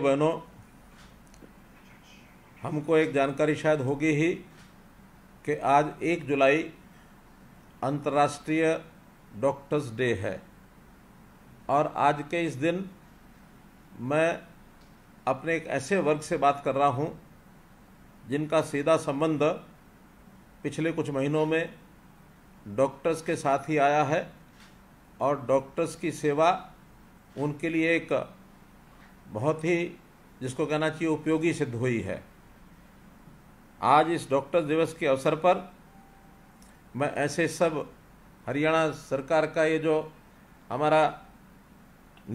बहनों हमको एक जानकारी शायद होगी ही कि आज एक जुलाई अंतर्राष्ट्रीय डॉक्टर्स डे है और आज के इस दिन मैं अपने एक ऐसे वर्ग से बात कर रहा हूं जिनका सीधा संबंध पिछले कुछ महीनों में डॉक्टर्स के साथ ही आया है और डॉक्टर्स की सेवा उनके लिए एक बहुत ही जिसको कहना चाहिए उपयोगी सिद्ध हुई है आज इस डॉक्टर दिवस के अवसर पर मैं ऐसे सब हरियाणा सरकार का ये जो हमारा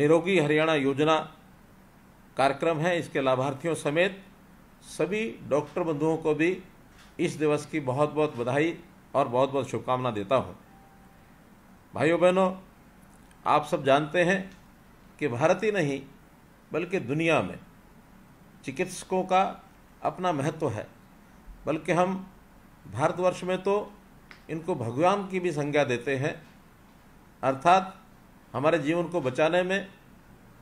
निरोगी हरियाणा योजना कार्यक्रम है इसके लाभार्थियों समेत सभी डॉक्टर बंधुओं को भी इस दिवस की बहुत बहुत बधाई और बहुत बहुत शुभकामना देता हूँ भाइयों बहनों आप सब जानते हैं कि भारत ही नहीं बल्कि दुनिया में चिकित्सकों का अपना महत्व है बल्कि हम भारतवर्ष में तो इनको भगवान की भी संज्ञा देते हैं अर्थात हमारे जीवन को बचाने में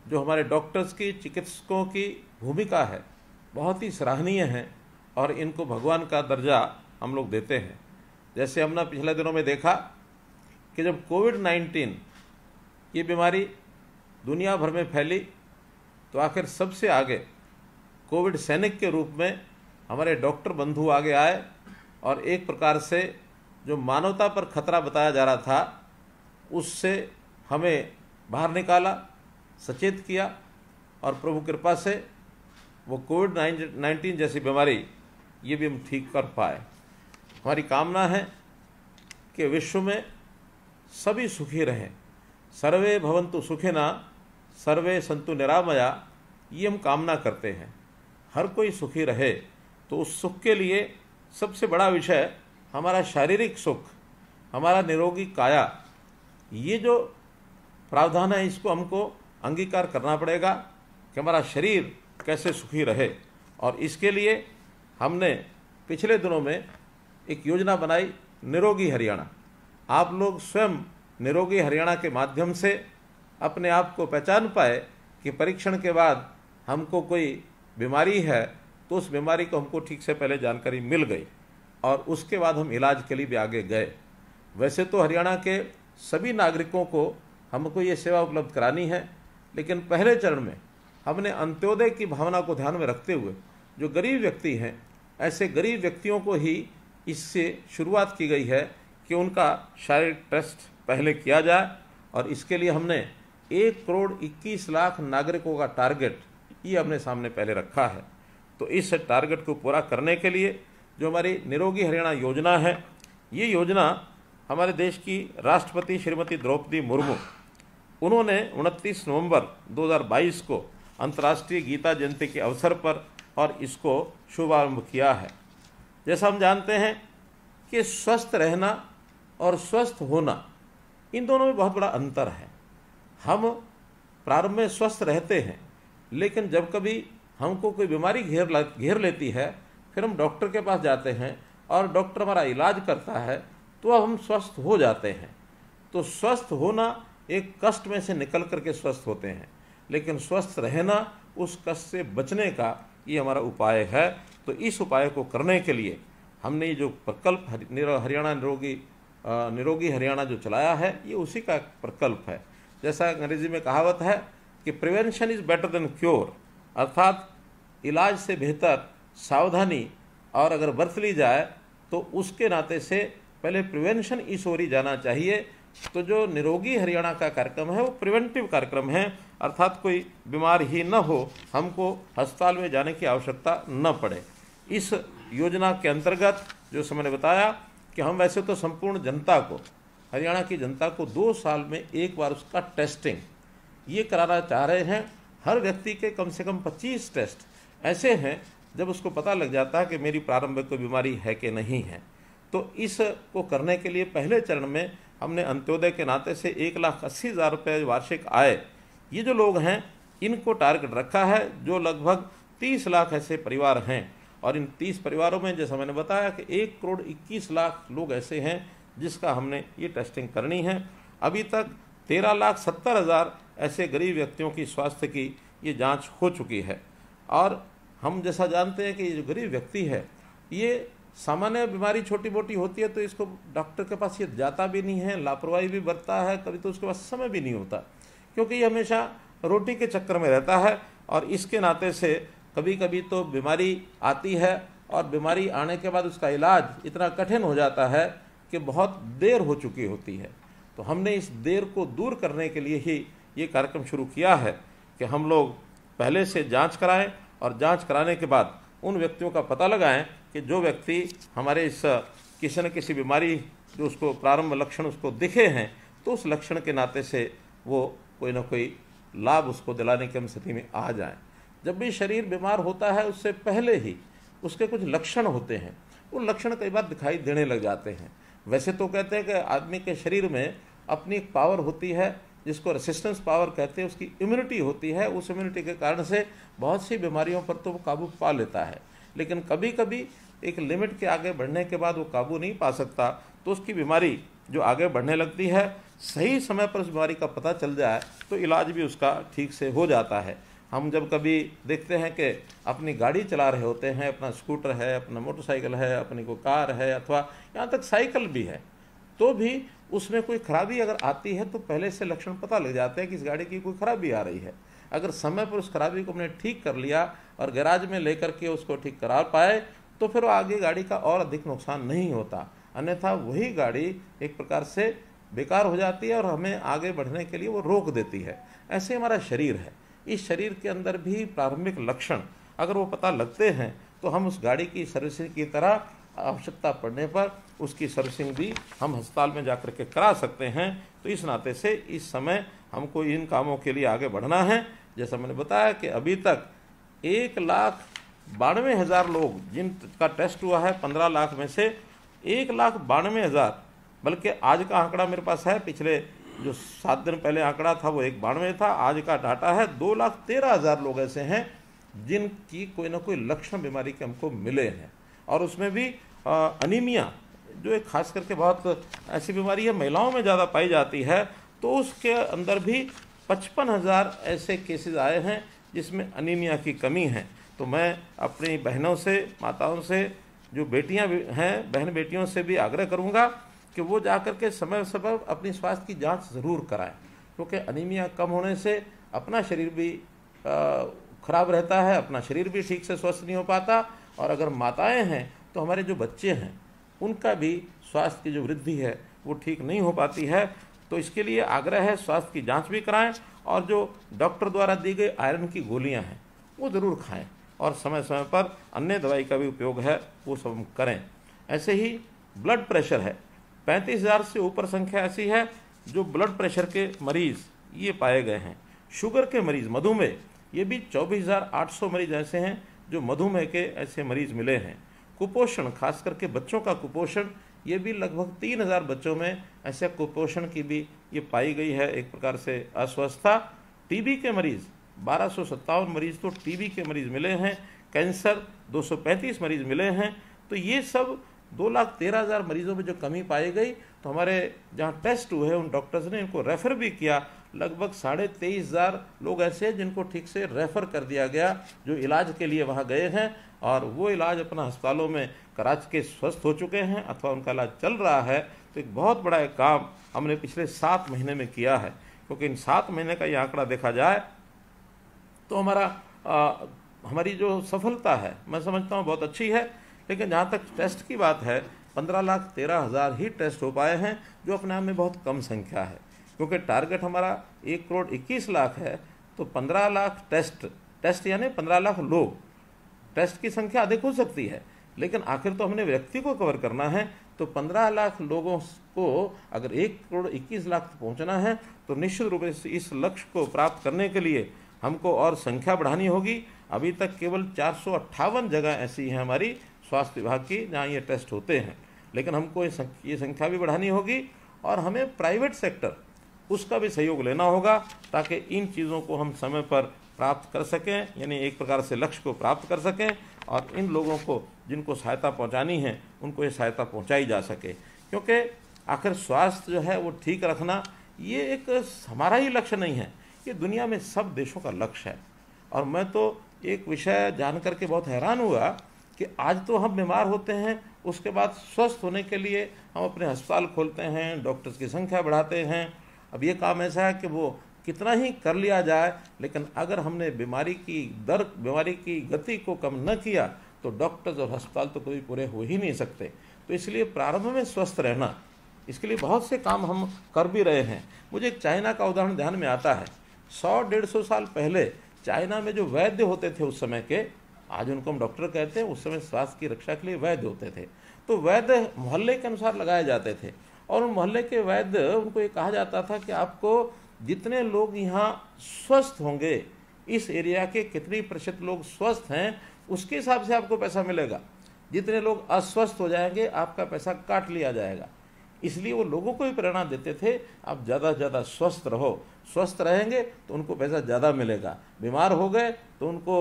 जो हमारे डॉक्टर्स की चिकित्सकों की भूमिका है बहुत ही सराहनीय है और इनको भगवान का दर्जा हम लोग देते हैं जैसे हमने पिछले दिनों में देखा कि जब कोविड नाइन्टीन ये बीमारी दुनिया भर में फैली तो आखिर सबसे आगे कोविड सैनिक के रूप में हमारे डॉक्टर बंधु आगे आए और एक प्रकार से जो मानवता पर खतरा बताया जा रहा था उससे हमें बाहर निकाला सचेत किया और प्रभु कृपा से वो कोविड नाइन्टीन जैसी बीमारी ये भी हम ठीक कर पाए हमारी कामना है कि विश्व में सभी सुखी रहें सर्वे भवंतु सुखिना सर्वे संतु निरामया ये हम कामना करते हैं हर कोई सुखी रहे तो उस सुख के लिए सबसे बड़ा विषय हमारा शारीरिक सुख हमारा निरोगी काया ये जो प्रावधान है इसको हमको अंगीकार करना पड़ेगा कि हमारा शरीर कैसे सुखी रहे और इसके लिए हमने पिछले दिनों में एक योजना बनाई निरोगी हरियाणा आप लोग स्वयं निरोगी हरियाणा के माध्यम से अपने आप को पहचान पाए कि परीक्षण के बाद हमको कोई बीमारी है तो उस बीमारी को हमको ठीक से पहले जानकारी मिल गई और उसके बाद हम इलाज के लिए भी आगे गए वैसे तो हरियाणा के सभी नागरिकों को हमको ये सेवा उपलब्ध करानी है लेकिन पहले चरण में हमने अंत्योदय की भावना को ध्यान में रखते हुए जो गरीब व्यक्ति हैं ऐसे गरीब व्यक्तियों को ही इससे शुरुआत की गई है कि उनका शारीरिक टेस्ट पहले किया जाए और इसके लिए हमने एक करोड़ इक्कीस लाख नागरिकों का टारगेट ये हमने सामने पहले रखा है तो इस टारगेट को पूरा करने के लिए जो हमारी निरोगी हरियाणा योजना है ये योजना हमारे देश की राष्ट्रपति श्रीमती द्रौपदी मुर्मू उन्होंने 29 नवंबर 2022 को अंतर्राष्ट्रीय गीता जयंती के अवसर पर और इसको शुभारंभ किया है जैसा हम जानते हैं कि स्वस्थ रहना और स्वस्थ होना इन दोनों में बहुत बड़ा अंतर है हम प्रारंभ में स्वस्थ रहते हैं लेकिन जब कभी हमको कोई बीमारी घेर घेर लेती है फिर हम डॉक्टर के पास जाते हैं और डॉक्टर हमारा इलाज करता है तो अब हम स्वस्थ हो जाते हैं तो स्वस्थ होना एक कष्ट में से निकल करके स्वस्थ होते हैं लेकिन स्वस्थ रहना उस कष्ट से बचने का ये हमारा उपाय है तो इस उपाय को करने के लिए हमने ये जो प्रकल्प हरियाणा निरोगी निरोगी हरियाणा जो चलाया है ये उसी का प्रकल्प है जैसा अंग्रेजी में कहावत है कि prevention is better than cure अर्थात इलाज से बेहतर सावधानी और अगर बरत ली जाए तो उसके नाते से पहले प्रिवेंशन इस ओर ही जाना चाहिए तो जो निरोगी हरियाणा का कार्यक्रम है वो प्रिवेंटिव कार्यक्रम है अर्थात कोई बीमार ही न हो हमको अस्पताल में जाने की आवश्यकता न पड़े इस योजना के अंतर्गत जो मैंने बताया कि हम वैसे तो संपूर्ण जनता को हरियाणा की जनता को दो साल में एक बार उसका टेस्टिंग ये कराना चाह रहे हैं हर व्यक्ति के कम से कम पच्चीस टेस्ट ऐसे हैं जब उसको पता लग जाता है कि मेरी प्रारंभिक कोई बीमारी है कि नहीं है तो इस को करने के लिए पहले चरण में हमने अंत्योदय के नाते से एक लाख अस्सी हज़ार रुपये वार्षिक आय ये जो लोग हैं इनको टारगेट रखा है जो लगभग तीस लाख ऐसे परिवार हैं और इन तीस परिवारों में जैसा मैंने बताया कि एक करोड़ इक्कीस लाख लोग ऐसे हैं जिसका हमने ये टेस्टिंग करनी है अभी तक तेरह लाख सत्तर हज़ार ऐसे गरीब व्यक्तियों की स्वास्थ्य की ये जांच हो चुकी है और हम जैसा जानते हैं कि ये जो गरीब व्यक्ति है ये सामान्य बीमारी छोटी मोटी होती है तो इसको डॉक्टर के पास ये जाता भी नहीं है लापरवाही भी बरतता है कभी तो उसके पास समय भी नहीं होता क्योंकि ये हमेशा रोटी के चक्कर में रहता है और इसके नाते से कभी कभी तो बीमारी आती है और बीमारी आने के बाद उसका इलाज इतना कठिन हो जाता है कि बहुत देर हो चुकी होती है तो हमने इस देर को दूर करने के लिए ही ये कार्यक्रम शुरू किया है कि हम लोग पहले से जांच कराएं और जांच कराने के बाद उन व्यक्तियों का पता लगाएं कि जो व्यक्ति हमारे इस किसी न किसी बीमारी जो उसको प्रारंभ लक्षण उसको दिखे हैं तो उस लक्षण के नाते से वो कोई ना कोई लाभ उसको दिलाने की हम स्थिति में आ जाए जब भी शरीर बीमार होता है उससे पहले ही उसके कुछ लक्षण होते हैं वो लक्षण कई बार दिखाई देने लग जाते हैं वैसे तो कहते हैं कि आदमी के शरीर में अपनी एक पावर होती है जिसको रेसिस्टेंस पावर कहते हैं उसकी इम्यूनिटी होती है उस इम्यूनिटी के कारण से बहुत सी बीमारियों पर तो वो काबू पा लेता है लेकिन कभी कभी एक लिमिट के आगे बढ़ने के बाद वो काबू नहीं पा सकता तो उसकी बीमारी जो आगे बढ़ने लगती है सही समय पर उस बीमारी का पता चल जाए तो इलाज भी उसका ठीक से हो जाता है हम जब कभी देखते हैं कि अपनी गाड़ी चला रहे होते हैं अपना स्कूटर है अपना मोटरसाइकिल है अपनी को कार है अथवा यहाँ तक साइकिल भी है तो भी उसमें कोई खराबी अगर आती है तो पहले से लक्षण पता लग जाते हैं कि इस गाड़ी की कोई खराबी आ रही है अगर समय पर उस खराबी को हमने ठीक कर लिया और गैराज में लेकर के उसको ठीक करा पाए तो फिर आगे गाड़ी का और अधिक नुकसान नहीं होता अन्यथा वही गाड़ी एक प्रकार से बेकार हो जाती है और हमें आगे बढ़ने के लिए वो रोक देती है ऐसे हमारा शरीर है इस शरीर के अंदर भी प्रारंभिक लक्षण अगर वो पता लगते हैं तो हम उस गाड़ी की सर्विसिंग की तरह आवश्यकता पड़ने पर उसकी सर्विसिंग भी हम अस्पताल में जाकर के करा सकते हैं तो इस नाते से इस समय हमको इन कामों के लिए आगे बढ़ना है जैसा मैंने बताया कि अभी तक एक लाख बानवे हज़ार लोग जिनका टेस्ट हुआ है पंद्रह लाख में से एक लाख बानवे हज़ार बल्कि आज का आंकड़ा मेरे पास है पिछले जो सात दिन पहले आंकड़ा था वो एक बानवे था आज का डाटा है दो लाख तेरह हज़ार लोग ऐसे हैं जिनकी कोई ना कोई लक्षण बीमारी के हमको मिले हैं और उसमें भी अनिमिया जो एक खास करके बहुत ऐसी बीमारी है महिलाओं में ज़्यादा पाई जाती है तो उसके अंदर भी पचपन हज़ार ऐसे केसेस आए हैं जिसमें अनिमिया की कमी है तो मैं अपनी बहनों से माताओं से जो बेटियां हैं बहन बेटियों से भी आग्रह करूंगा कि वो जाकर के समय समय अपनी स्वास्थ्य की जांच ज़रूर कराएं क्योंकि अनिमिया कम होने से अपना शरीर भी खराब रहता है अपना शरीर भी ठीक से स्वस्थ नहीं हो पाता और अगर माताएं हैं तो हमारे जो बच्चे हैं उनका भी स्वास्थ्य की जो वृद्धि है वो ठीक नहीं हो पाती है तो इसके लिए आग्रह है स्वास्थ्य की जांच भी कराएं और जो डॉक्टर द्वारा दी गई आयरन की गोलियां हैं वो ज़रूर खाएं और समय समय पर अन्य दवाई का भी उपयोग है वो सब करें ऐसे ही ब्लड प्रेशर है पैंतीस हज़ार से ऊपर संख्या ऐसी है जो ब्लड प्रेशर के मरीज़ ये पाए गए हैं शुगर के मरीज़ मधुमेह ये भी चौबीस हज़ार आठ सौ मरीज ऐसे हैं जो मधुमेह के ऐसे मरीज़ मिले हैं कुपोषण खास करके बच्चों का कुपोषण ये भी लगभग तीन हज़ार बच्चों में ऐसे कुपोषण की भी ये पाई गई है एक प्रकार से अस्वस्थता टीबी के मरीज़ बारह मरीज तो टीबी के मरीज़ मिले हैं कैंसर 235 मरीज़ मिले हैं तो ये सब दो लाख तेरह हज़ार मरीजों में जो कमी पाई गई तो हमारे जहाँ टेस्ट हुए उन डॉक्टर्स ने इनको रेफ़र भी किया लगभग साढ़े तेईस हज़ार लोग ऐसे हैं जिनको ठीक से रेफ़र कर दिया गया जो इलाज के लिए वहाँ गए हैं और वो इलाज अपना अस्पतालों में कराच के स्वस्थ हो चुके हैं अथवा उनका इलाज चल रहा है तो एक बहुत बड़ा एक काम हमने पिछले सात महीने में किया है क्योंकि इन सात महीने का ये आंकड़ा देखा जाए तो हमारा आ, हमारी जो सफलता है मैं समझता हूँ बहुत अच्छी है लेकिन जहाँ तक टेस्ट की बात है पंद्रह लाख तेरह हज़ार ही टेस्ट हो पाए हैं जो अपने आप में बहुत कम संख्या है क्योंकि टारगेट हमारा एक करोड़ इक्कीस लाख है तो पंद्रह लाख टेस्ट टेस्ट यानी पंद्रह लाख लोग टेस्ट की संख्या अधिक हो सकती है लेकिन आखिर तो हमने व्यक्ति को कवर करना है तो पंद्रह लाख लोगों को अगर एक करोड़ इक्कीस लाख पहुंचना है तो निश्चित रूप से इस लक्ष्य को प्राप्त करने के लिए हमको और संख्या बढ़ानी होगी अभी तक केवल चार जगह ऐसी हैं हमारी स्वास्थ्य विभाग की जहाँ ये टेस्ट होते हैं लेकिन हमको ये संख्या भी बढ़ानी होगी और हमें प्राइवेट सेक्टर उसका भी सहयोग लेना होगा ताकि इन चीज़ों को हम समय पर प्राप्त कर सकें यानी एक प्रकार से लक्ष्य को प्राप्त कर सकें और इन लोगों को जिनको सहायता पहुंचानी है उनको ये सहायता पहुंचाई जा सके क्योंकि आखिर स्वास्थ्य जो है वो ठीक रखना ये एक हमारा ही लक्ष्य नहीं है ये दुनिया में सब देशों का लक्ष्य है और मैं तो एक विषय जान करके बहुत हैरान हुआ कि आज तो हम बीमार होते हैं उसके बाद स्वस्थ होने के लिए हम अपने अस्पताल खोलते हैं डॉक्टर्स की संख्या बढ़ाते हैं अब ये काम ऐसा है कि वो कितना ही कर लिया जाए लेकिन अगर हमने बीमारी की दर बीमारी की गति को कम न किया तो डॉक्टर्स और अस्पताल तो कभी पूरे हो ही नहीं सकते तो इसलिए प्रारंभ में स्वस्थ रहना इसके लिए बहुत से काम हम कर भी रहे हैं मुझे एक चाइना का उदाहरण ध्यान में आता है सौ डेढ़ सौ साल पहले चाइना में जो वैद्य होते थे उस समय के आज उनको हम डॉक्टर कहते हैं उस समय स्वास्थ्य की रक्षा के लिए वैद्य होते थे तो वैद्य मोहल्ले के अनुसार लगाए जाते थे और उन मोहल्ले के वैद्य उनको ये कहा जाता था कि आपको जितने लोग यहाँ स्वस्थ होंगे इस एरिया के कितनी प्रतिशत लोग स्वस्थ हैं उसके हिसाब से आपको पैसा मिलेगा जितने लोग अस्वस्थ हो जाएंगे आपका पैसा काट लिया जाएगा इसलिए वो लोगों को भी प्रेरणा देते थे आप ज़्यादा से ज़्यादा स्वस्थ रहो स्वस्थ रहेंगे तो उनको पैसा ज़्यादा मिलेगा बीमार हो गए तो उनको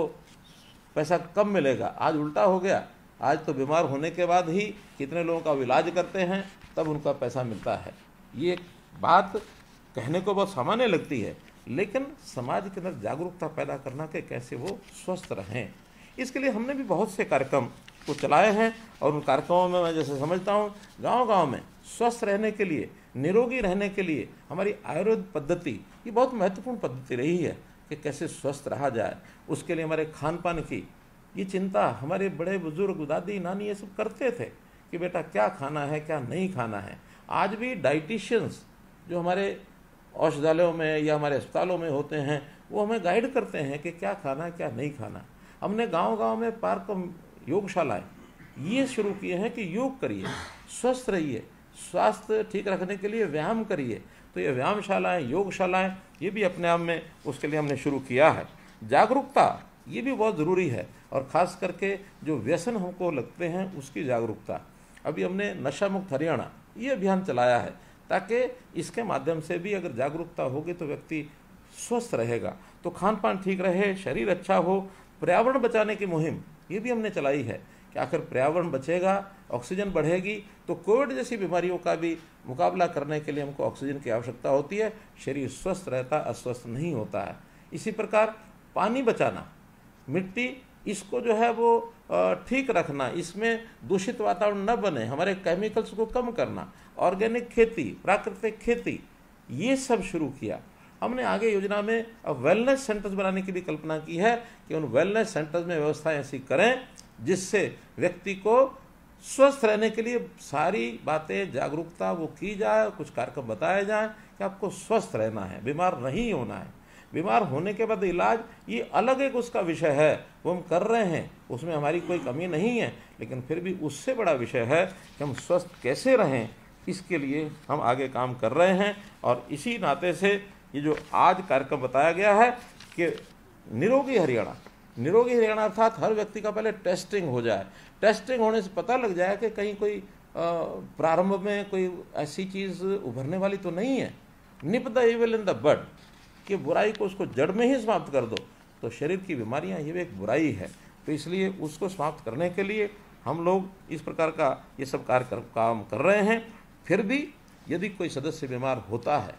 पैसा कम मिलेगा आज उल्टा हो गया आज तो बीमार होने के बाद ही कितने लोगों का इलाज करते हैं तब उनका पैसा मिलता है ये बात कहने को बहुत सामान्य लगती है लेकिन समाज के अंदर जागरूकता पैदा करना के कैसे वो स्वस्थ रहें इसके लिए हमने भी बहुत से कार्यक्रम को चलाए हैं और उन कार्यक्रमों में मैं जैसे समझता हूँ गांव गांव में स्वस्थ रहने के लिए निरोगी रहने के लिए हमारी आयुर्वेद पद्धति ये बहुत महत्वपूर्ण पद्धति रही है कि कैसे स्वस्थ रहा जाए उसके लिए हमारे खान पान की ये चिंता हमारे बड़े बुजुर्ग दादी नानी ये सब करते थे कि बेटा क्या खाना है क्या नहीं खाना है आज भी डाइटिशियंस जो हमारे औषधालयों में या हमारे अस्पतालों में होते हैं वो हमें गाइड करते हैं कि क्या खाना है क्या नहीं खाना हमने गांव गांव में पार्क योगशालाएं ये शुरू किए हैं कि योग करिए स्वस्थ रहिए स्वास्थ्य ठीक रखने के लिए व्यायाम करिए तो ये व्यायामशालाएँ योगशालाएँ ये भी अपने आप में उसके लिए हमने शुरू किया है जागरूकता ये भी बहुत ज़रूरी है और ख़ास करके जो व्यसन हमको लगते हैं उसकी जागरूकता अभी हमने नशा मुक्त हरियाणा ये अभियान चलाया है ताकि इसके माध्यम से भी अगर जागरूकता होगी तो व्यक्ति स्वस्थ रहेगा तो खान पान ठीक रहे शरीर अच्छा हो पर्यावरण बचाने की मुहिम ये भी हमने चलाई है कि आखिर पर्यावरण बचेगा ऑक्सीजन बढ़ेगी तो कोविड जैसी बीमारियों का भी मुकाबला करने के लिए हमको ऑक्सीजन की आवश्यकता होती है शरीर स्वस्थ रहता अस्वस्थ नहीं होता है इसी प्रकार पानी बचाना मिट्टी इसको जो है वो ठीक रखना इसमें दूषित वातावरण न बने हमारे केमिकल्स को कम करना ऑर्गेनिक खेती प्राकृतिक खेती ये सब शुरू किया हमने आगे योजना में अब वेलनेस सेंटर्स बनाने की भी कल्पना की है कि उन वेलनेस सेंटर्स में व्यवस्थाएं ऐसी करें जिससे व्यक्ति को स्वस्थ रहने के लिए सारी बातें जागरूकता वो की जाए कुछ कार्यक्रम बताए जाए कि आपको स्वस्थ रहना है बीमार नहीं होना है बीमार होने के बाद इलाज ये अलग एक उसका विषय है वो हम कर रहे हैं उसमें हमारी कोई कमी नहीं है लेकिन फिर भी उससे बड़ा विषय है कि हम स्वस्थ कैसे रहें इसके लिए हम आगे काम कर रहे हैं और इसी नाते से ये जो आज कार्यक्रम बताया गया है कि निरोगी हरियाणा निरोगी रहना अर्थात हर व्यक्ति का पहले टेस्टिंग हो जाए टेस्टिंग होने से पता लग जाए कि कहीं कोई प्रारंभ में कोई ऐसी चीज़ उभरने वाली तो नहीं है nip the evil in the bud कि बुराई को उसको जड़ में ही समाप्त कर दो तो शरीर की बीमारियां ये भी एक बुराई है तो इसलिए उसको समाप्त करने के लिए हम लोग इस प्रकार का ये सब कार्य कर, काम कर रहे हैं फिर भी यदि कोई सदस्य बीमार होता है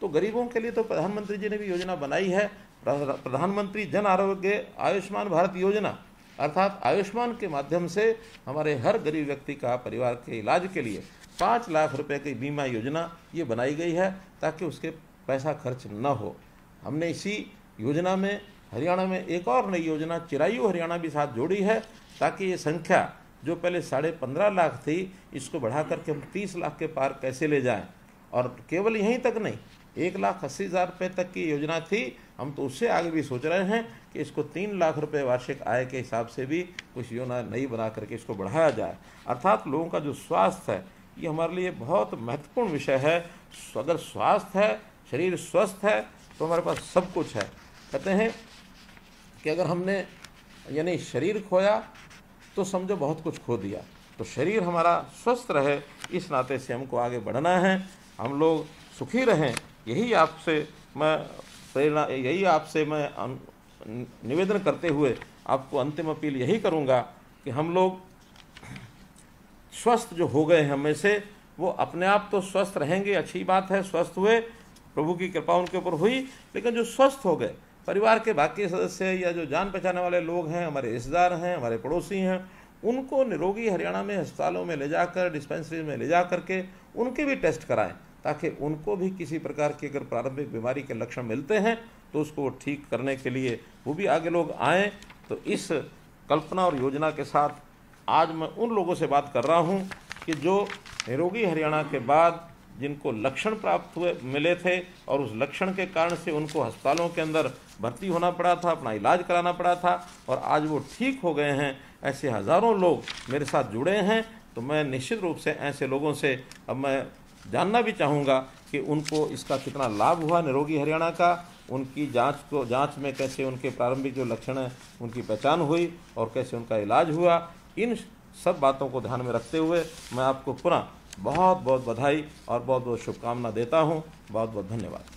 तो गरीबों के लिए तो प्रधानमंत्री जी ने भी योजना बनाई है प्रधानमंत्री जन आरोग्य आयुष्मान भारत योजना अर्थात आयुष्मान के माध्यम से हमारे हर गरीब व्यक्ति का परिवार के इलाज के लिए पाँच लाख रुपए की बीमा योजना ये बनाई गई है ताकि उसके पैसा खर्च न हो हमने इसी योजना में हरियाणा में एक और नई योजना चिरायु हरियाणा भी साथ जोड़ी है ताकि ये संख्या जो पहले साढ़े पंद्रह लाख थी इसको बढ़ा करके हम तीस लाख के पार कैसे ले जाएं और केवल यहीं तक नहीं एक लाख अस्सी हज़ार रुपये तक की योजना थी हम तो उससे आगे भी सोच रहे हैं कि इसको तीन लाख रुपए वार्षिक आय के हिसाब से भी कुछ योजना नई बना करके इसको बढ़ाया जाए अर्थात लोगों का जो स्वास्थ्य है ये हमारे लिए बहुत महत्वपूर्ण विषय है अगर स्वास्थ्य है शरीर स्वस्थ है तो हमारे पास सब कुछ है कहते हैं कि अगर हमने यानी शरीर खोया तो समझो बहुत कुछ खो दिया तो शरीर हमारा स्वस्थ रहे इस नाते से हमको आगे बढ़ना है हम लोग सुखी रहें यही आपसे मैं प्रेरणा यही आपसे मैं निवेदन करते हुए आपको अंतिम अपील यही करूँगा कि हम लोग स्वस्थ जो हो गए हैं हमें से वो अपने आप तो स्वस्थ रहेंगे अच्छी बात है स्वस्थ हुए प्रभु की कृपा उनके ऊपर हुई लेकिन जो स्वस्थ हो गए परिवार के बाकी सदस्य या जो जान पहचाने वाले लोग हैं हमारे रिश्तेदार हैं हमारे पड़ोसी हैं उनको निरोगी हरियाणा में अस्पतालों में ले जाकर डिस्पेंसरी में ले जा करके उनके भी टेस्ट कराएं ताकि उनको भी किसी प्रकार की अगर प्रारंभिक बीमारी के लक्षण मिलते हैं तो उसको ठीक करने के लिए वो भी आगे लोग आएँ तो इस कल्पना और योजना के साथ आज मैं उन लोगों से बात कर रहा हूँ कि जो निरोगी हरियाणा के बाद जिनको लक्षण प्राप्त हुए मिले थे और उस लक्षण के कारण से उनको अस्पतालों के अंदर भर्ती होना पड़ा था अपना इलाज कराना पड़ा था और आज वो ठीक हो गए हैं ऐसे हज़ारों लोग मेरे साथ जुड़े हैं तो मैं निश्चित रूप से ऐसे लोगों से अब मैं जानना भी चाहूँगा कि उनको इसका कितना लाभ हुआ निरोगी हरियाणा का उनकी जांच को जांच में कैसे उनके प्रारंभिक जो लक्षण हैं उनकी पहचान हुई और कैसे उनका इलाज हुआ इन सब बातों को ध्यान में रखते हुए मैं आपको पुनः बहुत बहुत बधाई और बहुत बहुत शुभकामना देता हूँ बहुत बहुत धन्यवाद